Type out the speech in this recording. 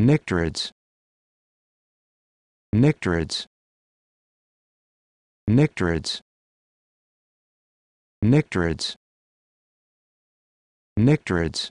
Nictrids. Nictrids. Nictrids. Nictrids. Nictrids.